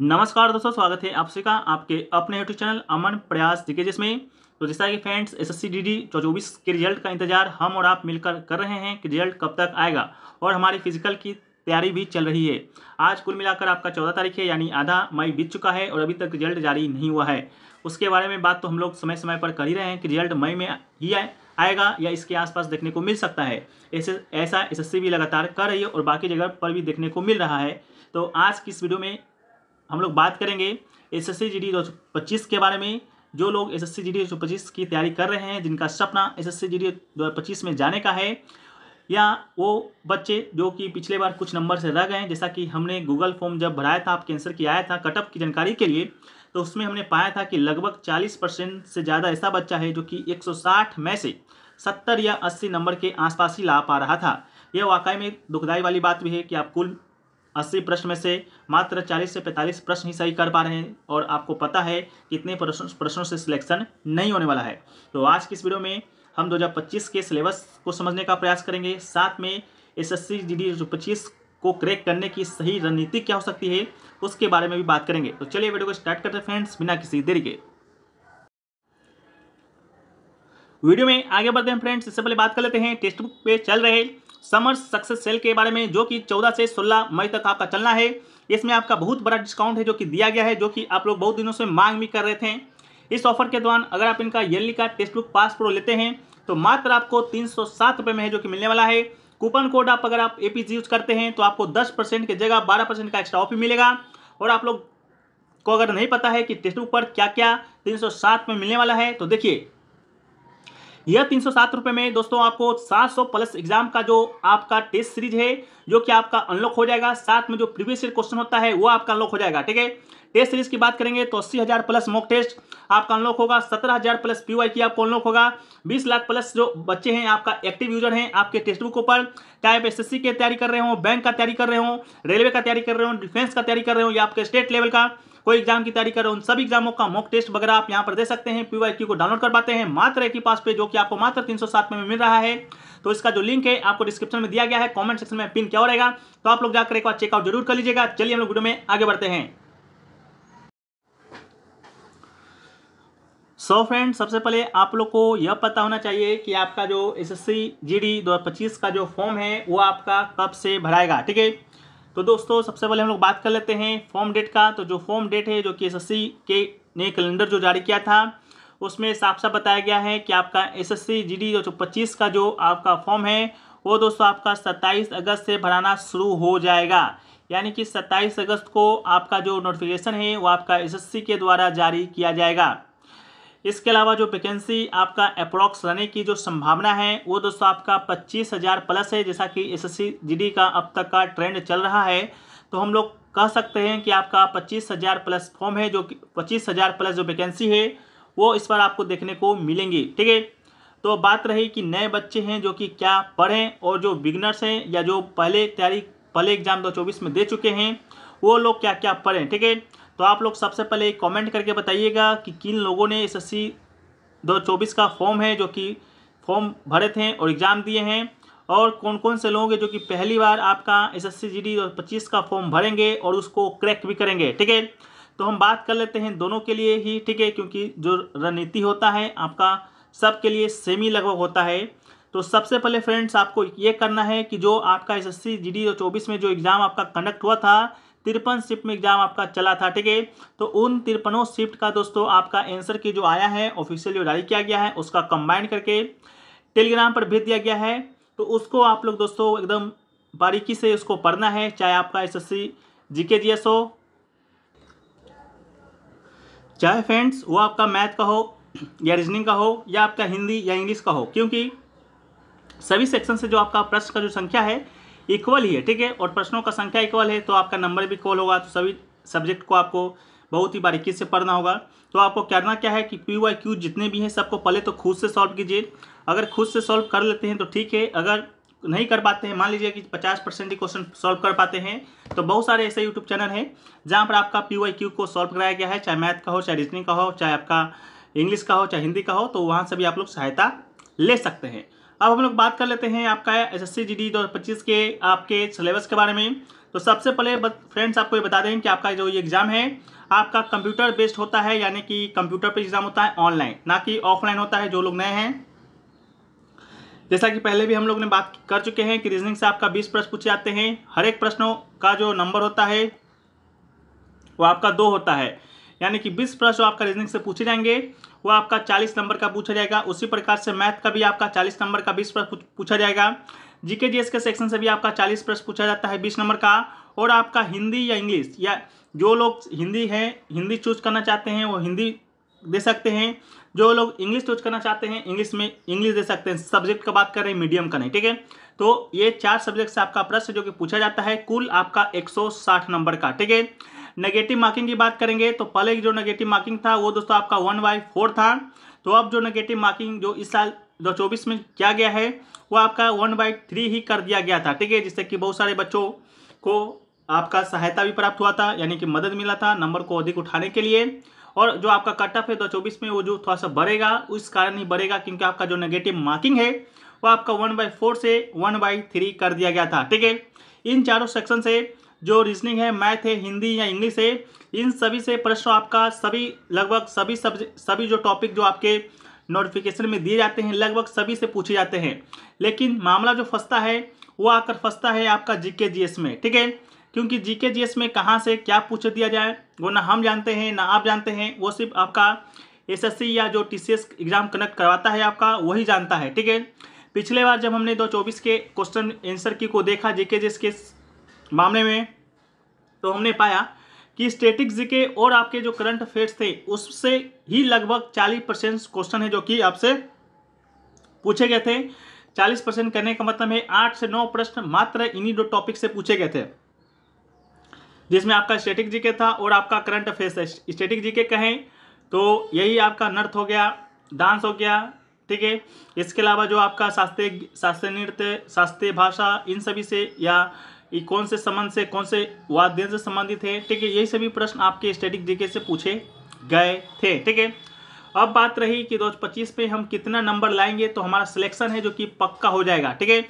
नमस्कार दोस्तों स्वागत है आप सभी का आपके अपने यूट्यूब चैनल अमन प्रयास दिखे जिसमें तो जैसा कि friends S S C D D चौबीस के रिजल्ट का इंतजार हम और आप मिलकर कर रहे हैं कि रिजल्ट कब तक आएगा और हमारी फिजिकल की तैयारी भी चल रही है आज कुल मिलाकर आपका चौदह तारीख है यानी आधा मई बीत चुका है और अभी तक रिजल्ट जारी नहीं हुआ है उसके बारे में बात तो हम लोग समय समय पर कर ही रहे हैं कि रिजल्ट मई में ही आए आएगा या इसके आसपास देखने को मिल सकता है ऐसे ऐसा एसएससी भी लगातार कर रही है और बाकी जगह पर भी देखने को मिल रहा है तो आज की इस वीडियो में हम लोग बात करेंगे S S C G D दो के बारे में जो लोग S S C G D पच्चीस की तैयारी कर रहे हैं जिनका सपना S S C G D पच्चीस में जाने का है या वो बच्चे जो कि पिछले बार कुछ नंबर से रह गए हैं जैसा कि हमने गूगल फॉर्म जब भराया था आपके आंसर की आया था कटअप की जानकारी के लिए तो उसमें हमने पाया था कि लगभग 40 परसेंट से ज़्यादा ऐसा बच्चा है जो कि 160 में से 70 या 80 नंबर के आसपास ही ला पा रहा था यह वाकई में दुखदाई वाली बात भी है कि आप कुल अस्सी प्रश्न में से मात्र चालीस से पैंतालीस प्रश्न ही सही कर पा रहे हैं और आपको पता है कि इतने प्रश्नों से सिलेक्शन नहीं होने वाला है तो आज की इस वीडियो में हम 2025 के सिलेबस को समझने का प्रयास करेंगे साथ में एस एस सी को क्रैक करने की सही रणनीति क्या हो सकती है उसके बारे में भी बात करेंगे तो चलिए वीडियो को स्टार्ट करते हैं फ्रेंड्स बिना किसी देरी के वीडियो में आगे बढ़ते हैं फ्रेंड्स इससे पहले बात कर लेते हैं टेक्स्ट बुक पे चल रहे समर सक्सेस सेल के बारे में जो कि 14 से 16 मई तक आपका चलना है इसमें आपका बहुत बड़ा डिस्काउंट है जो कि दिया गया है जो कि आप लोग बहुत दिनों से मांग भी कर रहे थे इस ऑफर के दौरान अगर आप इनका ईयरली का टेक्स्ट बुक पास प्रो लेते हैं तो मात्र आपको तीन सौ में है जो कि मिलने वाला है कूपन कोड आप अगर आप ए यूज करते हैं तो आपको दस परसेंट की जगह बारह परसेंट का एक्स्ट्रा ऑफ मिलेगा और आप लोग को अगर नहीं पता है कि टेक्स्ट बुक पर क्या क्या 307 में मिलने वाला है तो देखिए यह तीन सौ में दोस्तों आपको 700 प्लस एग्जाम का जो आपका टेस्ट सीरीज है जो कि आपका अनलॉक हो जाएगा साथ में जो प्रीवियस ईयर क्वेश्चन होता है वो आपका अनलॉक हो जाएगा ठीक है टेस्ट सीरीज की बात करेंगे तो अस्सी हज़ार प्लस मॉक टेस्ट आपका अनलॉक होगा सत्रह हज़ार प्लस पीवाई की आपको अनलॉक होगा बीस लाख प्लस जो बच्चे हैं आपका एक्टिव यूजर हैं आपके टेस्ट बुक ऊपर चाहे आप एस की तैयारी कर रहे हो बैंक का तैयारी कर रहे हो रेलवे का तैयारी कर रहे हो डिफेंस का तैयारी कर रहे हो या आपके स्टेट लेवल का कोई एग्जाम की तैयारी कर रहे हो उन सभी एग्जामों का मॉक टेस्ट वगैरह आप यहाँ पर दे सकते हैं पी को डाउनलोड कर पाते हैं मात्र एक ही पास पे जो कि आपको मात्र तीन में मिल रहा है तो इसका जो लिंक है आपको डिस्क्रिप्शन में दिया गया है कॉमेंट सेक्शन में पिन क्या रहेगा तो आप लोग जाकर एक बार चेकआउट जरूर कर लीजिएगा चलिए हम लोग वीडियो में आगे बढ़ते हैं सो so फ्रेंड सबसे पहले आप लोग को यह पता होना चाहिए कि आपका जो एसएससी जीडी 2025 का जो फॉर्म है वो आपका कब से भराएगा ठीक है तो दोस्तों सबसे पहले हम लोग बात कर लेते हैं फॉर्म डेट का तो जो फॉर्म डेट है जो कि एस के ने कैलेंडर जो जारी किया था उसमें साफ साफ बताया गया है कि आपका एस एस जो पच्चीस का जो आपका फॉर्म है वो दोस्तों आपका 27 अगस्त से भराना शुरू हो जाएगा यानी कि 27 अगस्त को आपका जो नोटिफिकेशन है वो आपका एसएससी के द्वारा जारी किया जाएगा इसके अलावा जो वैकेंसी आपका अप्रॉक्स रहने की जो संभावना है वो दोस्तों आपका पच्चीस हज़ार प्लस है जैसा कि एस एससी का अब तक का ट्रेंड चल रहा है तो हम लोग कह सकते हैं कि आपका पच्चीस हज़ार प्लस फॉर्म है जो पच्चीस हज़ार प्लस जो वैकेंसी है वो इस बार आपको देखने को मिलेंगी ठीक है तो बात रही कि नए बच्चे हैं जो कि क्या पढ़ें और जो बिगनर्स हैं या जो पहले तैयारी पहले एग्जाम दो चौबीस में दे चुके हैं वो लोग क्या क्या पढ़ें ठीक है तो आप लोग सबसे पहले कमेंट करके बताइएगा कि किन लोगों ने एस एस सी दो चौबीस का फॉर्म है जो कि फॉर्म भरे थे और एग्ज़ाम दिए हैं और कौन कौन से लोग हैं जो कि पहली बार आपका S S C G D पच्चीस का फॉर्म भरेंगे और उसको क्रैक भी करेंगे ठीक है तो हम बात कर लेते हैं दोनों के लिए ही ठीक है क्योंकि जो रणनीति होता है आपका सब के लिए सेम ही लगभग होता है तो सबसे पहले फ्रेंड्स आपको ये करना है कि जो आपका S S C G D में जो एग्ज़ाम आपका कंडक्ट हुआ था तिरपन शिफ्ट में एग्जाम आपका चला था ठीक है तो उन तिरपनों शिफ्ट का दोस्तों आपका आंसर की जो आया है ऑफिशियल जो जारी किया गया है उसका कंबाइंड करके टेलीग्राम पर भेज दिया गया है तो उसको आप लोग दोस्तों एकदम बारीकी से उसको पढ़ना है चाहे आपका S S C G S हो चाहे फ्रेंड्स वो आपका मैथ का हो या रीजनिंग का हो या आपका हिंदी या इंग्लिश का हो क्योंकि सभी सेक्शन से जो आपका प्रश्न का जो संख्या है इक्वल ही है ठीक है और प्रश्नों का संख्या इक्वल है तो आपका नंबर भी इक्वल होगा तो सभी सब्जेक्ट को आपको बहुत ही बारीकी से पढ़ना होगा तो आपको करना क्या है कि पी वाई क्यू जितने भी हैं सबको पहले तो खुद से सॉल्व कीजिए अगर खुद से सॉल्व कर लेते हैं तो ठीक है अगर नहीं कर पाते हैं मान लीजिए कि 50 परसेंट ही क्वेश्चन सॉल्व कर पाते हैं तो बहुत सारे ऐसे यूट्यूब चैनल हैं जहाँ पर आपका पी वाई क्यू को सॉल्व कराया गया है चाहे मैथ का हो चाहे रीजनिंग का हो चाहे आपका इंग्लिश का हो चाहे हिंदी का हो तो वहाँ से भी आप लोग सहायता ले सकते हैं अब हम लोग बात कर लेते हैं आपका S S C G D दो पच्चीस के आपके सिलेबस के बारे में तो सबसे पहले फ्रेंड्स आपको ये बता दें कि आपका जो ये एग्ज़ाम है आपका कंप्यूटर बेस्ड होता है यानी कि कंप्यूटर पर एग्ज़ाम होता है ऑनलाइन ना कि ऑफलाइन होता है जो लोग नए हैं जैसा कि पहले भी हम लोग ने बात कर चुके हैं कि रीजनिंग से आपका बीस प्रश्न पूछे जाते हैं हर एक प्रश्नों का जो नंबर होता है वो आपका दो होता है यानी कि बीस प्रश्न आपका रीजनिंग से पूछे जाएंगे वो आपका चालीस नंबर का पूछा जाएगा उसी प्रकार से मैथ का भी आपका चालीस नंबर का बीस प्रश्न पूछा जाएगा जीके जीएस के सेक्शन से भी आपका चालीस प्रश्न पूछा जाता है बीस नंबर का और आपका हिंदी या इंग्लिश या जो लोग हिंदी है हिंदी चूज करना चाहते हैं वो हिंदी दे सकते हैं जो लोग इंग्लिश चूज करना चाहते हैं इंग्लिश में इंग्लिश दे सकते हैं सब्जेक्ट का बात कर रहे हैं मीडियम का नहीं ठीक है तो ये चार सब्जेक्ट से आपका प्रश्न जो कि पूछा जाता है कुल आपका 160 नंबर का ठीक है नेगेटिव मार्किंग की बात करेंगे तो पहले जो नेगेटिव मार्किंग था वो दोस्तों आपका वन बाई फोर था तो अब जो नेगेटिव मार्किंग जो इस साल दो चौबीस में किया गया है वो आपका वन बाई थ्री ही कर दिया गया था ठीक है जिससे कि बहुत सारे बच्चों को आपका सहायता भी प्राप्त हुआ था यानी कि मदद मिला था नंबर को अधिक उठाने के लिए और जो आपका कट ऑफ है दो चौबीस में वो जो थोड़ा सा बढ़ेगा उस कारण ही बढ़ेगा क्योंकि आपका जो नेगेटिव मार्किंग है वो आपका वन बाई फोर से वन बाई थ्री कर दिया गया था ठीक है इन चारों सेक्शन से जो रीजनिंग है मैथ है हिंदी या इंग्लिश है इन सभी से प्रश्न आपका सभी लगभग सभी सब सभी जो टॉपिक जो आपके नोटिफिकेशन में दिए जाते हैं लगभग सभी से पूछे जाते हैं लेकिन मामला जो फंसता है वो आकर फंसता है आपका जीके जीएस में ठीक है क्योंकि जीके जीएस में कहाँ से क्या पूछ दिया जाए वो ना हम जानते हैं ना आप जानते हैं वो सिर्फ आपका एसएससी या जो टीसीएस एग्ज़ाम कनेक्ट करवाता है आपका वही जानता है ठीक है पिछले बार जब हमने दो के क्वेश्चन आंसर की को देखा जीके जीएस के मामले में तो हमने पाया कि स्टेटिक जीके और आपके जो करंट अफेयर्स थे उससे ही लगभग 40 परसेंट क्वेश्चन है जो कि आपसे पूछे गए थे 40 परसेंट करने का मतलब है आठ से नौ प्रश्न मात्र इन्हीं दो टॉपिक से पूछे गए थे जिसमें आपका स्टेटिक जीके था और आपका करंट अफेयर्स था स्टेटिक जीके कहें तो यही आपका नर्थ हो गया डांस हो गया ठीक है इसके अलावा जो आपका शास्त्रीय शास्त्रीय नृत्य शास्त्रीय भाषा इन सभी से या ये कौन से संबंध से कौन से वाद्यन से संबंधित है ठीक है यही सभी प्रश्न आपके स्टेटिक जीके से पूछे गए थे ठीक है अब बात रही कि दो पच्चीस पे हम कितना नंबर लाएंगे तो हमारा सिलेक्शन है जो कि पक्का हो जाएगा ठीक है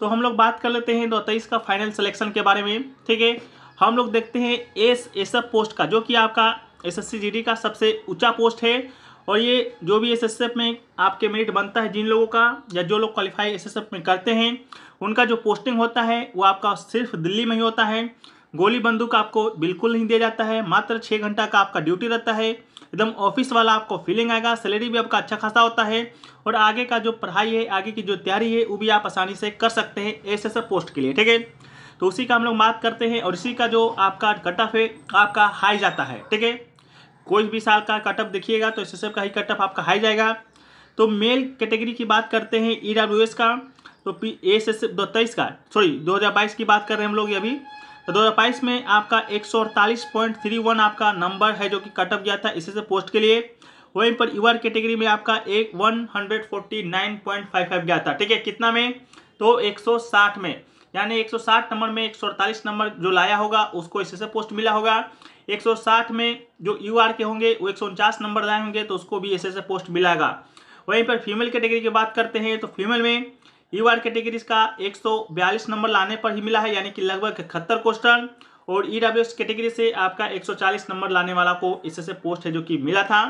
तो हम लोग बात कर लेते हैं दो तेईस का फाइनल सिलेक्शन के बारे में ठीक है हम लोग देखते हैं एस एस पोस्ट का जो कि आपका एस एस का सबसे ऊंचा पोस्ट है और ये जो भी एस में आपके मेरिट बनता है जिन लोगों का या जो लोग क्वालिफाई एस में करते हैं उनका जो पोस्टिंग होता है वो आपका सिर्फ दिल्ली में ही होता है गोली बंदूक आपको बिल्कुल नहीं दिया जाता है मात्र छः घंटा का आपका ड्यूटी रहता है एकदम ऑफिस वाला आपको फीलिंग आएगा सैलरी भी आपका अच्छा खासा होता है और आगे का जो पढ़ाई है आगे की जो तैयारी है वो भी आप आसानी से कर सकते हैं ऐसे सब पोस्ट के लिए ठीक है तो उसी का हम लोग बात करते हैं और इसी का जो आपका कट ऑफ है आपका हाई जाता है ठीक है कोई भी साल का कट ऑफ देखिएगा तो एस का ही कट ऑफ आपका हाई जाएगा तो मेल कैटेगरी की बात करते हैं ई e का तो पी ए से दो तेईस का सॉरी 2022 की बात कर रहे हैं हम लोग अभी तो बाईस में आपका एक आपका नंबर है जो कि कट ऑफ गया था इसी से पोस्ट के लिए वहीं पर यूआर कैटेगरी में आपका एक फाइव गया था ठीक है कितना में तो 160 में यानी 160 नंबर में एक नंबर जो लाया होगा उसको इसी से पोस्ट मिला होगा 160 में जो यू के होंगे वो एक नंबर लाए होंगे तो उसको भी ऐसे से पोस्ट मिलाएगा वहीं पर फीमेल कैटेगरी की बात करते हैं तो फीमेल में ईवार e कैटेगरीज का 142 नंबर लाने पर ही मिला है यानी कि लगभग इकहत्तर क्वेश्चन और ई डब्ल्यू कैटेगरी से आपका 140 नंबर लाने वाला को इससे पोस्ट है जो कि मिला था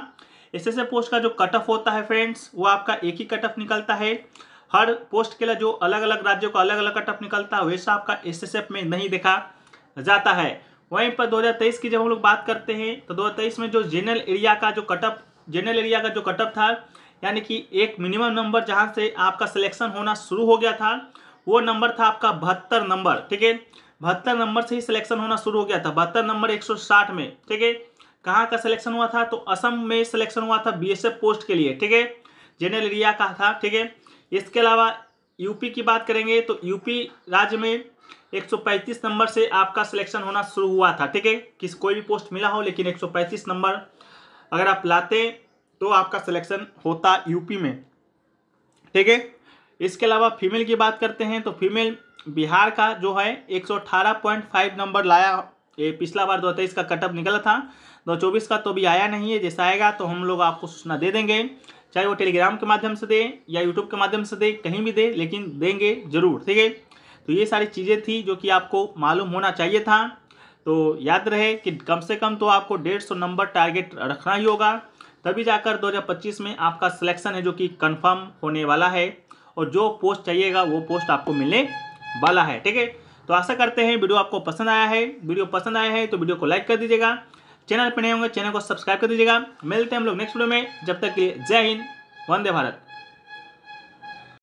इससे पोस्ट का जो कट ऑफ होता है फ्रेंड्स वो आपका एक ही कट ऑफ निकलता है हर पोस्ट के लिए जो अलग अलग राज्यों का अलग अलग कट ऑफ निकलता है वैसा आपका एस में नहीं देखा जाता है वहीं पर दो की जब हम लोग बात करते हैं तो दो में जो जनरल एरिया का जो कटअप जनरल एरिया का जो कटअप था यानी कि एक मिनिमम नंबर जहाँ से आपका सिलेक्शन होना शुरू हो गया था वो नंबर था आपका बहत्तर नंबर ठीक है बहत्तर नंबर से ही सिलेक्शन होना शुरू हो गया था बहत्तर नंबर 160 में ठीक है कहाँ का सिलेक्शन हुआ था तो असम में सिलेक्शन हुआ था बीएसएफ पोस्ट के लिए ठीक है जनरल एरिया का था ठीक है इसके अलावा यूपी की बात करेंगे तो यूपी राज्य में 135 नंबर से आपका सिलेक्शन होना शुरू हुआ था ठीक है किस कोई भी पोस्ट मिला हो लेकिन 135 नंबर अगर आप लाते तो आपका सिलेक्शन होता यूपी में ठीक है इसके अलावा फीमेल की बात करते हैं तो फीमेल बिहार का जो है 118.5 नंबर लाया ये पिछला बार दो तेईस का कटअप निकला था दो चौबीस का तो भी आया नहीं है जैसा आएगा तो हम लोग आपको सूचना दे देंगे चाहे वो टेलीग्राम के माध्यम से दें या यूट्यूब के माध्यम से दें कहीं भी दें लेकिन देंगे जरूर ठीक है तो ये सारी चीज़ें थी जो कि आपको मालूम होना चाहिए था तो याद रहे कि कम से कम तो आपको डेढ़ सौ नंबर टारगेट रखना ही होगा तभी जाकर 2025 में आपका सिलेक्शन है जो कि कंफर्म होने वाला है और जो पोस्ट चाहिएगा वो पोस्ट आपको मिलने वाला है ठीक है तो आशा करते हैं वीडियो आपको पसंद आया है वीडियो पसंद आया है तो वीडियो को लाइक कर दीजिएगा चैनल पर नए होंगे चैनल को सब्सक्राइब कर दीजिएगा मिलते हैं हम लोग नेक्स्ट वीडियो में जब तक के लिए जय हिंद वंदे भारत